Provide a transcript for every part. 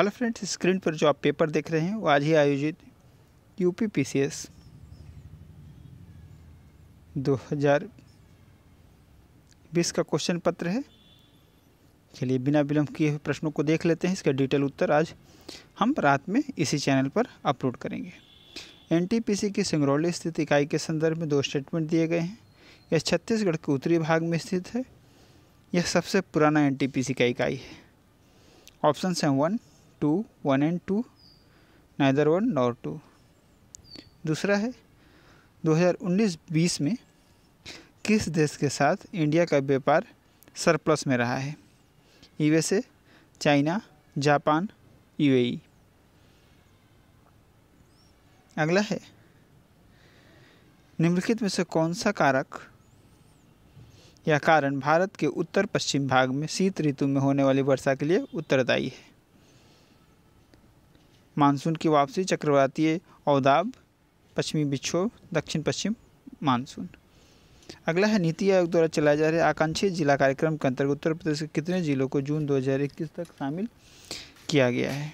hello friends screen पर जो आप पेपर देख रहे हैं वो आज ही आयोजित यूपी पीसीएस 2020 का क्वेश्चन पत्र है चलिए बिना विलंब किए हुए प्रश्नों को देख लेते हैं इसका डिटेल उत्तर आज हम रात में इसी चैनल पर अपलोड करेंगे एनटीपीसी की सिंगरौली स्थित इकाई के संदर्भ में दो स्टेटमेंट दिए गए हैं यह छत्तीसगढ़ के उत्तरी भाग में स्थित है यह सबसे पुराना एन सी का इकाई है ऑप्शन है one two one and two neither one nor two दूसरा है 2019-20 में किस देश के साथ इंडिया का व्यापार सरप्लस में रहा है यूएसए चाइना जापान यूएई अगला है निम्नलिखित में से कौन सा कारक या कारण भारत के उत्तर पश्चिम भाग में शीत ऋतु में होने वाली वर्षा के लिए उत्तरदायी है मानसून की वापसी चक्रवातीय अवदाब पश्चिमी विक्षोभ दक्षिण पश्चिम मानसून अगला है नीति आयोग द्वारा चलाए जा रहे आकांक्षी जिला कार्यक्रम के अंतर्गत उत्तर प्रदेश के कितने जिलों को जून 2021 तक शामिल किया गया है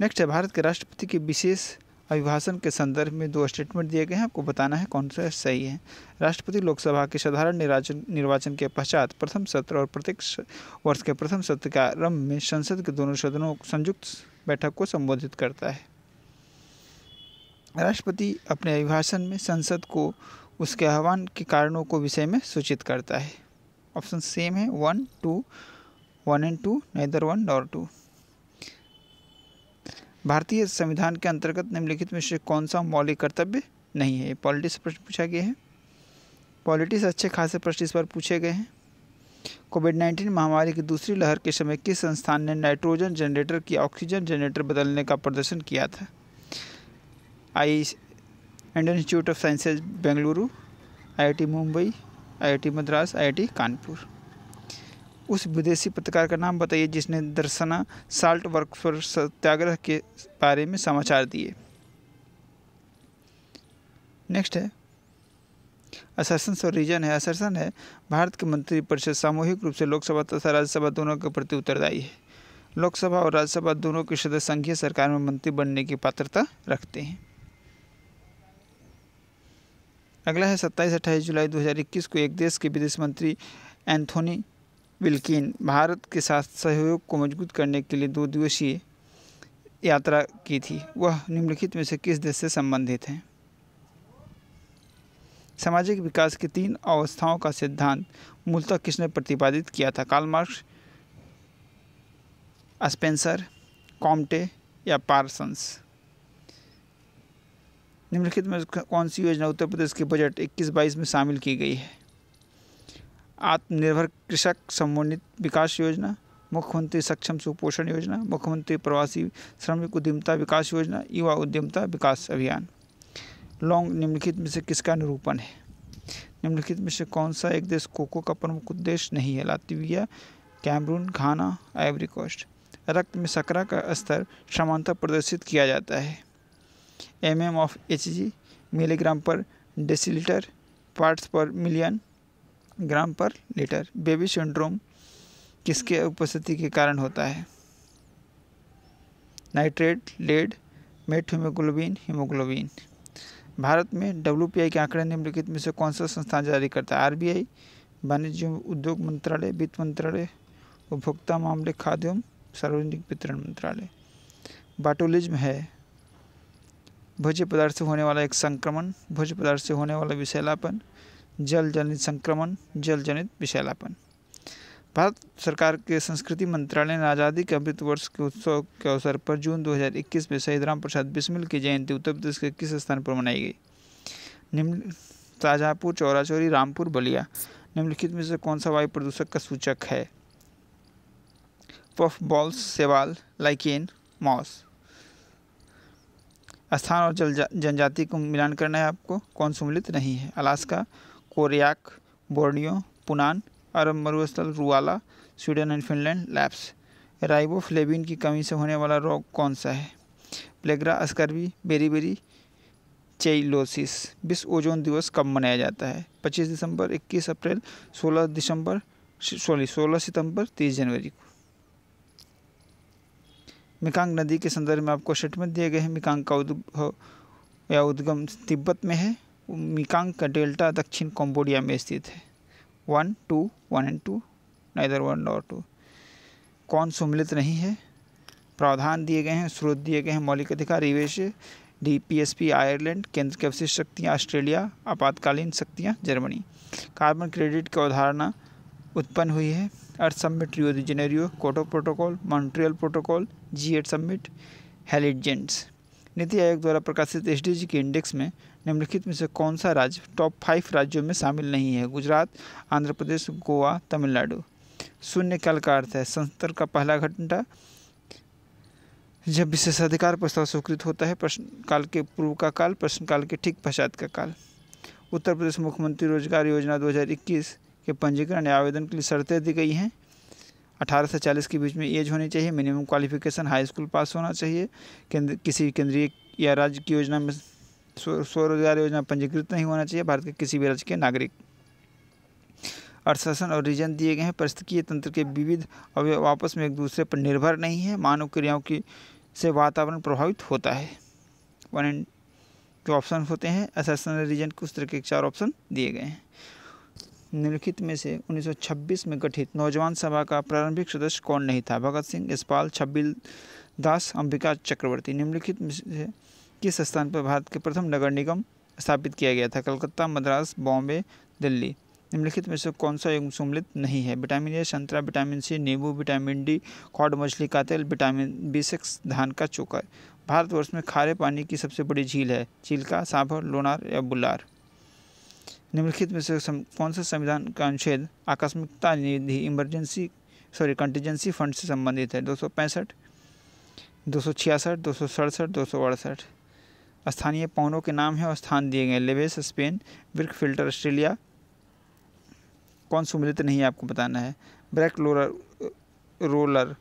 नेक्स्ट है भारत के राष्ट्रपति के विशेष अभिभाषण के संदर्भ में दो स्टेटमेंट दिए गए हैं आपको बताना है कौन सा सही है राष्ट्रपति लोकसभा के साधारण निर्वाचन निर्वाचन के पश्चात प्रथम सत्र और प्रत्येक वर्ष के प्रथम सत्र के आरंभ में संसद के दोनों सदनों संयुक्त बैठक को संबोधित करता है राष्ट्रपति अपने अभिभाषण में संसद को उसके आह्वान के कारणों को विषय में सूचित करता है ऑप्शन सेम है one two one and two neither one और टू भारतीय संविधान के अंतर्गत निम्नलिखित में से कौन सा मौलिक कर्तव्य नहीं है पॉलिटिक्स प्रश्न पूछा गया है पॉलिटिक्स अच्छे खासे प्रश्न इस पर पूछे गए हैं कोविड नाइन्टीन महामारी की दूसरी लहर के समय किस संस्थान ने नाइट्रोजन जनरेटर की ऑक्सीजन जनरेटर बदलने का प्रदर्शन किया था I Indian Institute of Sciences Bengaluru I Mumbai I Madras I Kanpur उस विदेशी पत्रकार का नाम बताइए जिसने दर्शना साल्ट वर्क पर सत्याग्रह के बारे में समाचार दिए नेक्स्ट है असरसन और रीजन है असरसन है भारत के मंत्रिपरिषद सामूहिक रूप से लोकसभा तथा राज्यसभा दोनों के प्रति उत्तरदायी है लोकसभा और राज्यसभा दोनों के सदस्य संघीय सरकार में मंत्री बनने की पात्रता रखते हैं अगला है सत्ताईस अट्ठाईस जुलाई 2021 को एक देश के विदेश मंत्री एंथोनी विल्किन भारत के साथ सहयोग को मजबूत करने के लिए दो दिवसीय यात्रा की थी वह निम्नलिखित में से किस देश से संबंधित हैं सामाजिक विकास की तीन अवस्थाओं का सिद्धांत मूलतः किसने प्रतिपादित किया था कार्ल मार्क्स स्पेंसर कॉम्टे या पार्सन्स निम्नलिखित में कौन सी योजना उत्तर प्रदेश के बजट इक्कीस बाईस में शामिल की गई है आत्मनिर्भर कृषक समन्वित विकास योजना मुख्यमंत्री सक्षम सुपोषण योजना मुख्यमंत्री प्रवासी श्रमिक उद्यमिता विकास योजना युवा उद्यमिता विकास अभियान लॉन्ग निम्नलिखित में से किसका निरूपण है निम्नलिखित में से कौन सा एक देश कोको का प्रमुख उद्देश्य नहीं है Latvia Cameroon Ghana Ivory Coast रक्त में सकरा का स्तर समानता प्रदर्शित किया जाता है M M of H G milligram पर डेसीलीटर पार्ट्स पर मिलियन ग्राम पर लीटर बेबी सिंड्रोम किसके उपस्थिति के कारण होता है nitrate lead methaemoglobin haemoglobin भारत में डब्ल्यू के आंकड़े निम्नलिखित में से कौन सा संस्थान जारी करता है आरबीआई वाणिज्य उद्योग मंत्रालय वित्त मंत्रालय उपभोक्ता मामले खाद्य एवं सार्वजनिक वितरण मंत्रालय बाटोलिज्म है भोज्य पदार्थ से होने वाला एक संक्रमण भोज्य पदार्थ से होने वाला विषैलापन जल जनित संक्रमण जल जनित विशैलापन भारत सरकार के संस्कृति मंत्रालय ने आज़ादी के अमृत वर्ष के उत्सव के अवसर पर जून 2021 में शहीद राम प्रसाद बिस्मिल की जयंती उत्तर प्रदेश के किस स्थान पर मनाई गई निम्न शाहजहाँपुर चौराचौरी रामपुर बलिया निम्नलिखित में से कौन सा वायु प्रदूषक का सूचक है पफ बॉल्स सेवाल लाइकेन मॉस स्थान और जल जनजाति को मिलान करना है आपको कौन सम्मिलित नहीं है अलास्का कोरियाक बोर्डियो पुनान अरब मरुस्थल Rwala Sweden and Finland Lapps riboflavin की कमी से होने वाला रोग कौन सा है pellagra scurvy beriberi cheilosis विश्व ओजोन दिवस कब मनाया जाता है 25 दिसंबर 21 अप्रैल 16 दिसंबर सॉरी 16 सितंबर 30 जनवरी को मिकांग नदी के संदर्भ में आपको स्टेटमेंट दिए गए हैं मिकांग का उद्भ या उद्गम तिब्बत में है मिकांग का डेल्टा दक्षिण कम्बोडिया में स्थित है one two one and two neither one और टू कौन सम्मिलित नहीं है प्रावधान दिए गए हैं स्रोत दिए गए हैं मौलिक अधिकार रिवेश डीपीएसपी आयरलैंड केंद्र की अवशिष्ट शक्तियाँ ऑस्ट्रेलिया आपातकालीन शक्तियाँ जर्मनी कार्बन क्रेडिट की अवधारणा उत्पन्न हुई है अर्थ summit Rio Kyoto protocol Montreal protocol G eight summit हेलिजेंट्स नीति आयोग द्वारा प्रकाशित एस के इंडेक्स में निम्नलिखित में से कौन सा राज्य टॉप फाइव राज्यों में शामिल नहीं है गुजरात आंध्र प्रदेश गोवा तमिलनाडु शून्यकाल का अर्थ है संस्तर का पहला घंटा जब विशेषाधिकार प्रस्ताव स्वीकृत होता है प्रश्नकाल के पूर्व का काल प्रश्नकाल के ठीक पश्चात का काल उत्तर प्रदेश मुख्यमंत्री रोजगार योजना 2021 के पंजीकरण आवेदन के लिए शर्तें दी गई हैं 18 से 40 के बीच में एज होनी चाहिए minimum qualification high school pass होना चाहिए केंद्र किसी केंद्रीय या राज्य की योजना में स्वरोजगार योजना पंजीकृत नहीं होना चाहिए भारत के किसी भी राज्य के नागरिक अर्थशासन और रीजन दिए गए हैं परिस्थितीय तंत्र के विविध अवय आपस में एक दूसरे पर निर्भर नहीं है मानव क्रियाओं की से वातावरण प्रभावित होता है वन एंड जो ऑप्शन होते हैं असेसन रीजन के उस तरह के चार ऑप्शन दिए गए हैं निम्नलिखित में से 1926 में गठित नौजवान सभा का प्रारंभिक सदस्य कौन नहीं था भगत सिंह यशपाल छब्बील दास अंबिका चक्रवर्ती निम्नलिखित में से किस स्थान पर भारत के प्रथम नगर निगम स्थापित किया गया था कलकत्ता मद्रास बॉम्बे दिल्ली निम्नलिखित में से कौन सा युग सम्मिलित नहीं है विटामिन ए संतरा विटामिन सी नींबू विटामिन डी कॉड मछली का तेल विटामिन बी सिक्स धान का चोकर भारतवर्ष में खारे पानी की सबसे बड़ी झील है झील का सांभर लोनार या बुलार निम्नलिखित में से कौन सा संविधान का अनुच्छेद आकस्मिकता निधि इमरजेंसी सॉरी कंटीजेंसी फंड से संबंधित है दो सौ पैंसठ दो सौ छियासठ दो सौ सड़सठ दो सौ अड़सठ स्थानीय पौनों के नाम हैं और स्थान दिए गए लेबेस स्पेन ब्रिक फिल्टर ऑस्ट्रेलिया कौन सुमिलित नहीं है आपको बताना है ब्रैक रोलर रोलर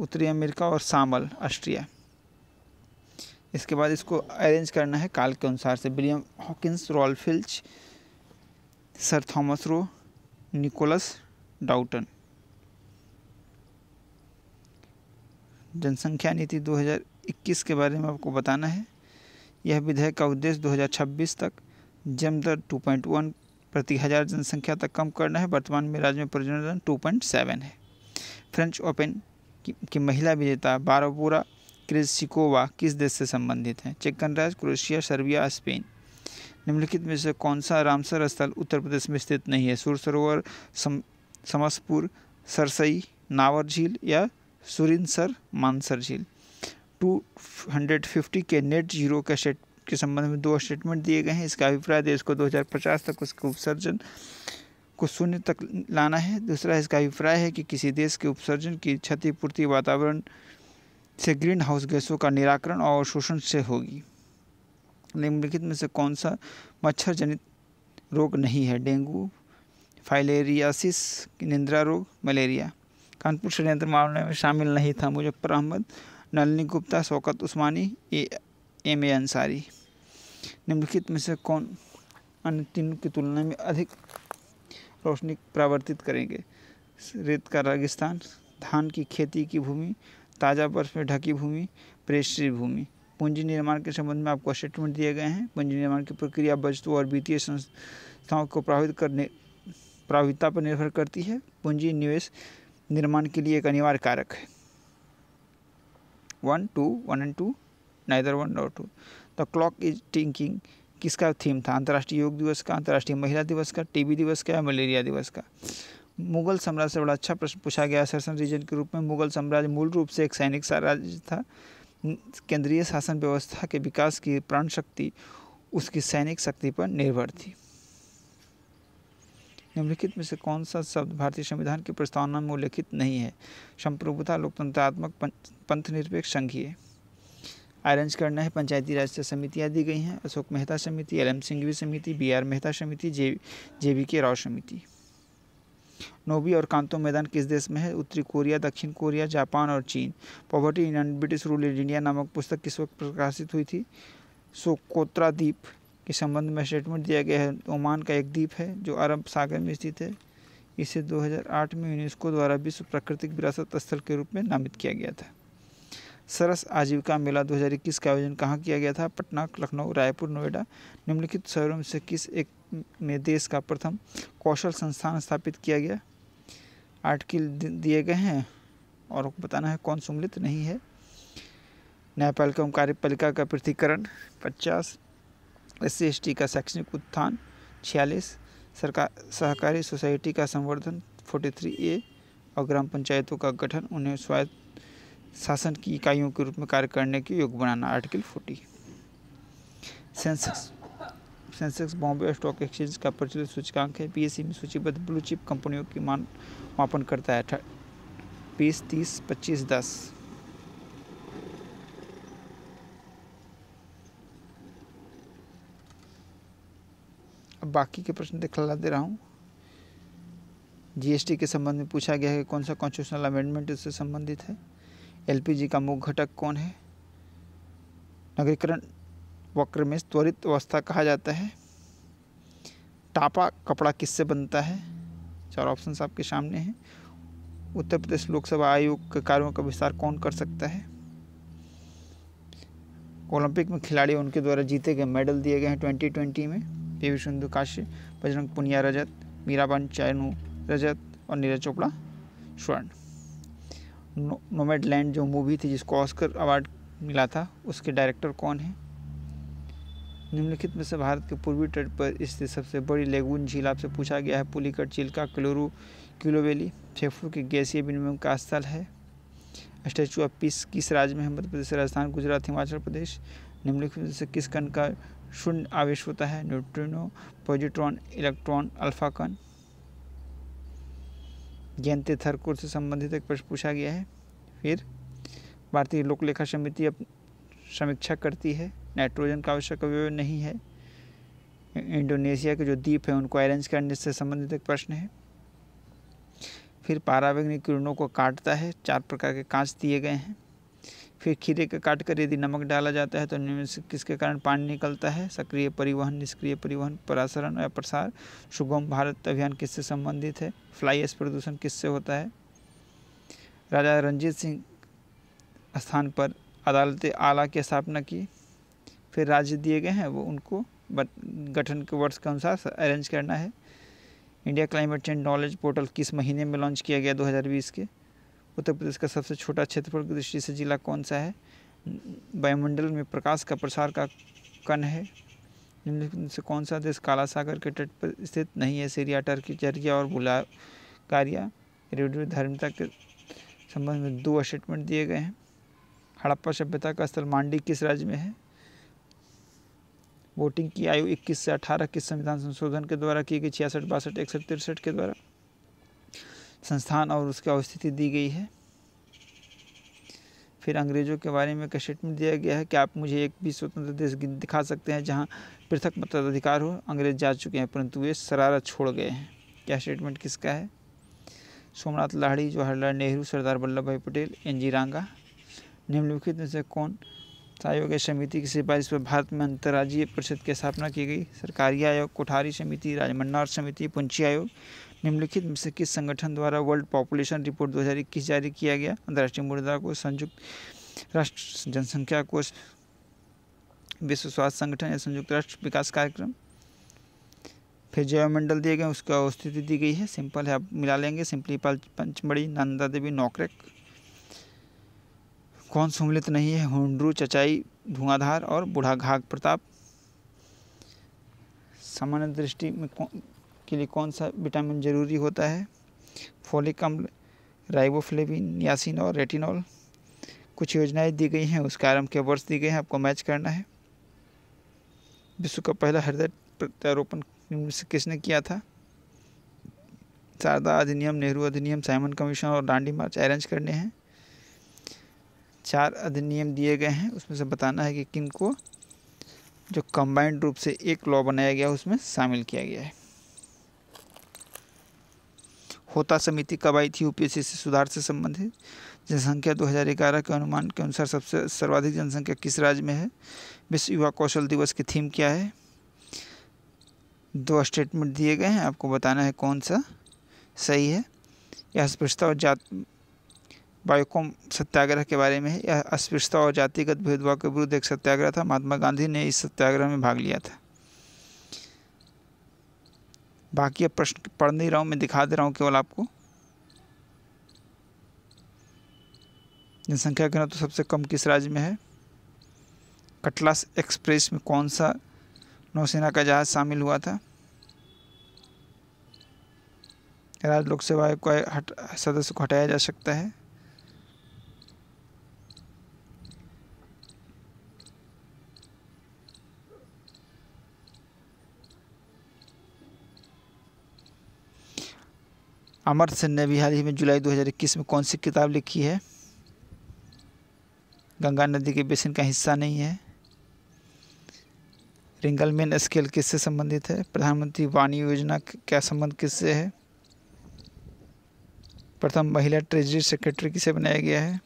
उत्तरी अमेरिका और सामल ऑस्ट्रिया इसके बाद इसको अरेंज करना है काल के अनुसार से William Hawkins Ralph Fitch Sir Thomas Roe Nicholas Downton जनसंख्या नीति 2021 के बारे में आपको बताना है यह विधेयक का उद्देश्य 2026 तक जन्म दर टू प्रति हज़ार जनसंख्या तक कम करना है वर्तमान में राज्य में प्रजनन टू है फ्रेंच ओपन की, महिला विजेता बारोपुरा क्रिजिकोवा किस देश से संबंधित हैं चेक गणराज क्रोएशिया सर्बिया स्पेन निम्नलिखित में से कौन सा रामसर स्थल उत्तर प्रदेश में स्थित नहीं है सूर सरोवर सम समसपुर सरसई नावर झील या सुरिनसर मानसर झील 250 के नेट जीरो के सेट के संबंध में दो स्टेटमेंट दिए गए हैं इसका अभिप्राय देश को 2050 तक उसके उपसर्जन को शून्य तक लाना है दूसरा इसका अभिप्राय है कि किसी देश के उपसर्जन की क्षतिपूर्ति वातावरण से ग्रीन हाउस गैसों का निराकरण और शोषण से होगी निम्नलिखित में से कौन सा मच्छर जनित रोग नहीं है डेंगू फाइलेरियासिस निंद्रा रोग मलेरिया कानपुर षडयंत्र मामले में शामिल नहीं था Muzaffar Ahmad Nalini Gupta Shaukat Usmani A M A Ansari निम्नलिखित में से कौन अन्य तीनों की तुलना में अधिक रोशनी प्रावर्तित करेंगे रेत का रेगिस्तान धान की खेती की भूमि ताज़ा बर्फ में ढकी भूमि प्रेशरी भूमि पूंजी निर्माण के संबंध में आपको स्टेटमेंट दिए गए हैं पूंजी निर्माण की प्रक्रिया वस्तु और वित्तीय संस्थाओं को प्रभावित करने प्रभाविता पर निर्भर करती है पूंजी निवेश निर्माण के लिए एक अनिवार्य कारक है one two one and two neither one not two the clock is ticking किसका थीम था अंतर्राष्ट्रीय योग दिवस का अंतर्राष्ट्रीय महिला दिवस का टीबी दिवस का या मलेरिया दिवस का मुगल साम्राज्य से बड़ा अच्छा प्रश्न पूछा गया सरसन रीजन के रूप में मुगल साम्राज्य मूल रूप से एक सैनिक साम्राज्य था केंद्रीय शासन व्यवस्था के विकास की प्राण शक्ति उसकी सैनिक शक्ति पर निर्भर थी निम्नलिखित में से कौन सा शब्द भारतीय संविधान की प्रस्तावना में उल्लेखित नहीं है संप्रभुता लोकतंत्रात्मक पंथ निरपेक्ष संघीय अरेंज करना है पंचायती राज समितियाँ दी गई हैं अशोक मेहता समिति एल एम सिंघवी समिति बी आर मेहता समिति जे जे वी के राव समिति नोबी और कांतो मैदान किस देश में है उत्तरी कोरिया दक्षिण कोरिया जापान और चीन poverty in British rule in India नामक पुस्तक किस वक्त प्रकाशित हुई थी सोकोत्रा द्वीप के संबंध में स्टेटमेंट दिया गया है ओमान का एक द्वीप है जो अरब सागर में स्थित है इसे 2008 में यूनेस्को द्वारा विश्व प्राकृतिक विरासत स्थल के रूप में नामित किया गया था सरस आजीविका मेला 2021 का आयोजन कहाँ किया गया था पटना लखनऊ रायपुर नोएडा निम्नलिखित शहरों में से किस एक में देश का प्रथम कौशल संस्थान स्थापित किया गया आर्टिकल दिए गए हैं और बताना है कौन सम्मिलित नहीं है न्यायपालिका एवं कार्यपालिका का पृथ्वीकरण पचास एस सी का शैक्षणिक उत्थान छियालीस सरकार सहकारी सोसाइटी का संवर्धन 43 ए और ग्राम पंचायतों का गठन उन्हें स्वायत्त शासन की इकाइयों के रूप में कार्य करने के योग बनाना article 40 census Sensex Bombay Stock Exchange का प्रचलित सूचकांक है पी e में सूचीबद्ध ब्लू चिप कंपनियों की मान मापन करता है बीस तीस पच्चीस दस अब बाकी के प्रश्न दिखला दे रहा हूँ जीएसटी के संबंध में पूछा गया है कि कौन सा कॉन्स्टिट्यूशनल अमेंडमेंट इससे संबंधित है एलपीजी का मुख्य घटक कौन है नगरीकरण वक्र में त्वरित अवस्था कहा जाता है टापा कपड़ा किससे बनता है चार ऑप्शन आपके सामने हैं उत्तर प्रदेश लोकसभा आयोग के कार्यों का विस्तार कौन कर सकता है ओलंपिक में खिलाड़ी उनके द्वारा जीते गए मेडल दिए गए हैं ट्वेंटी ट्वेंटी में पी वी सिंधु काश्य बजरंग पुनिया रजत मीराबान चैनू रजत और नीरज चोपड़ा स्वर्ण नो, नोमेड लैंड जो मूवी थी जिसको ऑस्कर अवार्ड मिला था उसके डायरेक्टर कौन है निम्नलिखित में से भारत के पूर्वी तट पर स्थित सबसे बड़ी लेगून झील आपसे पूछा गया है पुलिकट झील का क्लोरो क्लोवेली फेफड़ों के गैसीय विनिमय का स्थल है स्टैचू ऑफ पीस किस राज्य में मध्य प्रदेश राजस्थान गुजरात हिमाचल प्रदेश निम्नलिखित में से किस कण का शून्य आवेश होता है न्यूट्रिनो पॉजिट्रॉन इलेक्ट्रॉन अल्फा कण जयंती थरकुर से संबंधित एक प्रश्न पूछा गया है फिर भारतीय लोकलेखा समिति अब समीक्षा करती है नाइट्रोजन का आवश्यक अवयव नहीं है इंडोनेशिया के जो द्वीप हैं उनको अरेंज करने से संबंधित एक प्रश्न है फिर पारावैग्निक किरणों को काटता है चार प्रकार के कांच दिए गए हैं फिर खीरे का काट कर यदि नमक डाला जाता है तो से किसके कारण पानी निकलता है सक्रिय परिवहन निष्क्रिय परिवहन परासरण या प्रसार सुगम भारत अभियान किससे संबंधित है फ्लाई एस प्रदूषण किससे होता है राजा रंजीत सिंह स्थान पर अदालत आला की स्थापना की फिर राज्य दिए गए हैं वो उनको गठन के वर्ष के अनुसार अरेंज करना है India climate change knowledge portal किस महीने में लॉन्च किया गया 2020 के उत्तर प्रदेश का सबसे छोटा क्षेत्रफल की दृष्टि से जिला कौन सा है वायुमंडल में प्रकाश का प्रसार का कण है निम्नलिखित से कौन सा देश काला सागर के तट पर स्थित नहीं है सीरिया टर्की जरिया और बुलाकारिया रेडियो धर्मता के संबंध में दो स्टेटमेंट दिए गए हैं हड़प्पा सभ्यता का स्थल मांडी किस राज्य में है वोटिंग की आयु 21 से 18 के संविधान संशोधन के द्वारा की गई छियासठ बासठ इकसठ तिरसठ के द्वारा संस्थान और उसकी अवस्थिति दी गई है फिर अंग्रेज़ों के बारे में एक स्टेटमेंट दिया गया है कि आप मुझे एक भी स्वतंत्र देश दिखा सकते हैं जहां पृथक मताधिकार हो अंग्रेज जा चुके हैं परंतु वे शरारत छोड़ गए हैं क्या स्टेटमेंट किसका है सोमनाथ लाहड़ी जवाहरलाल नेहरू सरदार वल्लभ भाई पटेल एन जी रांगा निम्नलिखित में से कौन आयोग समिति की सिफारिश पर भारत में अंतर्राज्यीय परिषद की स्थापना की गई सरकारी आयोग कोठारी समिति राजमन्नार समिति पुंछी आयोग निम्नलिखित में से किस संगठन द्वारा वर्ल्ड पॉपुलेशन रिपोर्ट 2021 जारी किया गया अंतर्राष्ट्रीय मुद्रा को संयुक्त राष्ट्र जनसंख्या कोष विश्व स्वास्थ्य संगठन या संयुक्त राष्ट्र विकास कार्यक्रम फिर जैवमंडल दिए गए उसका स्थिति दी गई है सिंपल है आप मिला लेंगे सिंपली पंचमढ़ी नंदा देवी नौकरेक कौन सम्मिलित नहीं है हुंडरू चचाई धुआंधार और बूढ़ा घाघ प्रताप सामान्य दृष्टि में कौन के लिए कौन सा विटामिन जरूरी होता है फोलिक अम्ल राइबोफ्लेविन नियासिन और रेटिनॉल कुछ योजनाएं दी गई हैं उसके आरंभ के वर्ष दिए गए हैं आपको मैच करना है विश्व का पहला हृदय प्रत्यारोपण किसने किया था शारदा अधिनियम नेहरू अधिनियम साइमन कमीशन और डांडी मार्च अरेंज करने हैं चार अधिनियम दिए गए हैं उसमें से बताना है कि किन को जो कंबाइंड रूप से एक लॉ बनाया गया उसमें शामिल किया गया है होता समिति कब आई थी यूपीएससी से सुधार से संबंधित जनसंख्या 2011 के अनुमान के अनुसार सबसे सर्वाधिक जनसंख्या किस राज्य में है विश्व युवा कौशल दिवस की थीम क्या है दो स्टेटमेंट दिए गए हैं आपको बताना है कौन सा सही है यह स्पष्टता और जात बायोकॉम सत्याग्रह के बारे में है यह अस्पृश्यता और जातिगत भेदभाव के विरुद्ध एक सत्याग्रह था महात्मा गांधी ने इस सत्याग्रह में भाग लिया था बाकी अब प्रश्न पढ़ नहीं रहा हूँ मैं दिखा दे रहा हूँ केवल आपको जनसंख्या गिना तो सबसे कम किस राज्य में है कटलास एक्सप्रेस में कौन सा नौसेना का जहाज़ शामिल हुआ था राज्य लोक सेवा को सदस्य को हटाया जा सकता है अमर सिंह ने भी हाल ही में जुलाई 2021 में कौन सी किताब लिखी है गंगा नदी के बेसिन का हिस्सा नहीं है रिंगल मेन स्केल किससे संबंधित है प्रधानमंत्री वाणी योजना क्या संबंध किससे है प्रथम महिला ट्रेजरी सेक्रेटरी किसे बनाया गया है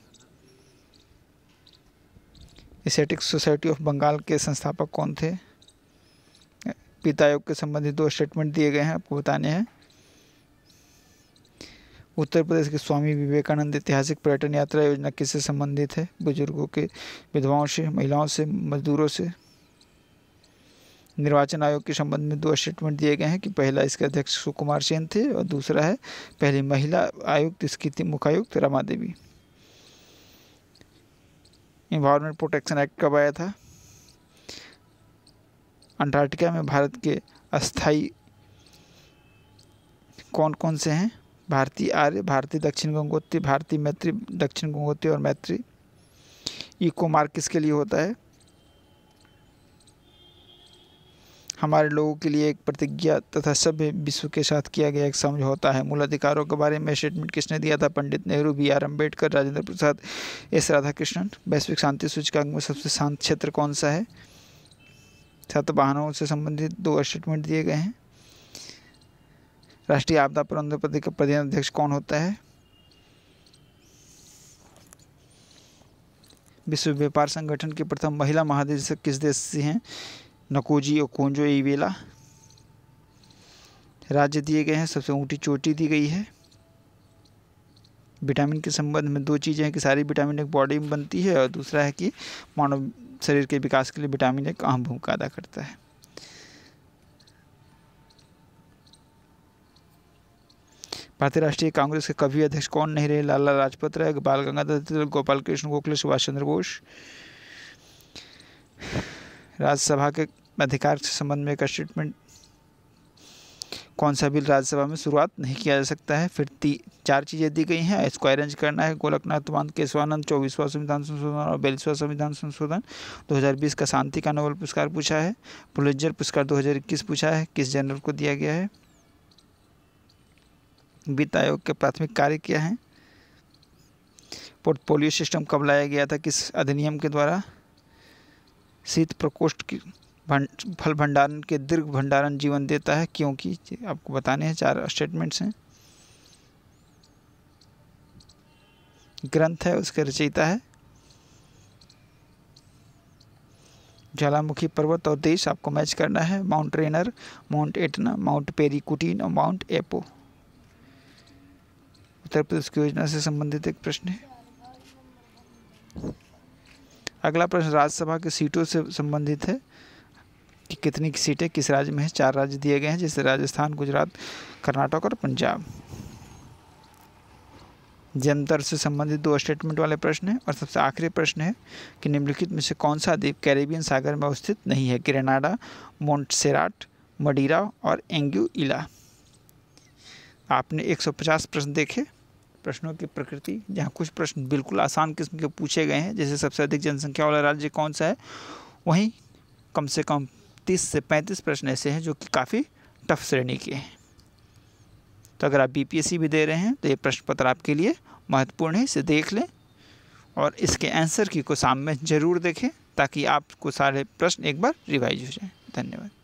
एसेटिक सोसाइटी ऑफ बंगाल के संस्थापक कौन थे पिता आयोग के संबंधित दो स्टेटमेंट दिए गए हैं आपको बताने हैं उत्तर प्रदेश के स्वामी विवेकानंद ऐतिहासिक पर्यटन यात्रा योजना किससे संबंधित है बुजुर्गों के विधवाओं से महिलाओं से मजदूरों से निर्वाचन आयोग के संबंध में दो स्टेटमेंट दिए गए हैं कि पहला इसके अध्यक्ष सुकुमार सेन थे और दूसरा है पहली महिला आयुक्त इसकी मुखायुक्त Rama Devi environment protection act कब आया था अंटार्कटिका में भारत के अस्थाई कौन कौन से हैं भारतीय आर्य भारतीय दक्षिण गंगोत्री भारतीय मैत्री दक्षिण गंगोत्री और मैत्री इको मार्ग किसके लिए होता है हमारे लोगों के लिए एक प्रतिज्ञा तथा सभ्य विश्व के साथ किया गया एक समझौता है मूल अधिकारों के बारे में स्टेटमेंट किसने दिया था Pandit Nehru B R Ambedkar Rajendra Prasad S Radhakrishnan वैश्विक शांति सूचकांक में सबसे शांत क्षेत्र कौन सा है वाहनों से संबंधित दो स्टेटमेंट दिए गए हैं राष्ट्रीय आपदा प्रबंधन पद का प्रधान अध्यक्ष कौन होता है विश्व व्यापार संगठन की प्रथम महिला महादेशक किस देश से हैं नकोजी और कोंजो ईवेला राज्य दिए गए हैं सबसे ऊँची चोटी दी गई है विटामिन के संबंध में दो चीज़ें हैं कि सारी विटामिन एक बॉडी में बनती है और दूसरा है कि मानव शरीर के विकास के लिए विटामिन एक अहम भूमिका अदा करता है भारतीय राष्ट्रीय कांग्रेस के कभी अध्यक्ष कौन नहीं रहे लाला लाजपत राय बाल गंगाधर तिलक गोपाल कृष्ण गोखले सुभाष चंद्र बोस राज्यसभा के अधिकार के संबंध में एक स्टेटमेंट कौन सा बिल राज्यसभा में शुरुआत नहीं किया जा सकता है फिर ती चार चीज़ें दी गई हैं इसको अरेंज करना है गोलकनाथ मान केशवानंद चौबीसवां संविधान संशोधन और बयालीसवा संविधान संशोधन 2020 का शांति का नोबल पुरस्कार पूछा है पुलिजर पुरस्कार 2021 पूछा है किस जनरल को दिया गया है वित्त आयोग के प्राथमिक कार्य क्या हैं पोर्टफोलियो सिस्टम कब लाया गया था किस अधिनियम के द्वारा शीत प्रकोष्ठ की फल भंडारण के दीर्घ भंडारण जीवन देता है क्योंकि आपको बताने हैं चार स्टेटमेंट्स हैं ग्रंथ है उसके रचयिता है ज्वालामुखी पर्वत और देश आपको मैच करना है Mount Rainier Mount Etna Mount Paricutin और माउंट एपो उत्तर प्रदेश की योजना से संबंधित एक प्रश्न है अगला प्रश्न राज्यसभा की सीटों से संबंधित है कि कितनी सीटें किस राज्य में है चार राज्य दिए गए हैं जैसे राजस्थान गुजरात कर्नाटक और पंजाब जंतर से संबंधित दो स्टेटमेंट वाले प्रश्न हैं और सबसे आखिरी प्रश्न है कि निम्नलिखित में से कौन सा द्वीप कैरेबियन सागर में अवस्थित नहीं है ग्रेनाडा मोन्टसेराट मडीरा और एंग्यू इला आपने 150 प्रश्न देखे प्रश्नों की प्रकृति जहाँ कुछ प्रश्न बिल्कुल आसान किस्म के पूछे गए हैं जैसे सबसे अधिक जनसंख्या वाला राज्य कौन सा है वहीं कम से कम तीस से पैंतीस प्रश्न ऐसे हैं जो कि काफ़ी टफ श्रेणी के हैं तो अगर आप बीपीएससी भी दे रहे हैं तो ये प्रश्न पत्र आपके लिए महत्वपूर्ण है इसे देख लें और इसके आंसर की को सामने ज़रूर देखें ताकि आपको सारे प्रश्न एक बार रिवाइज हो जाए धन्यवाद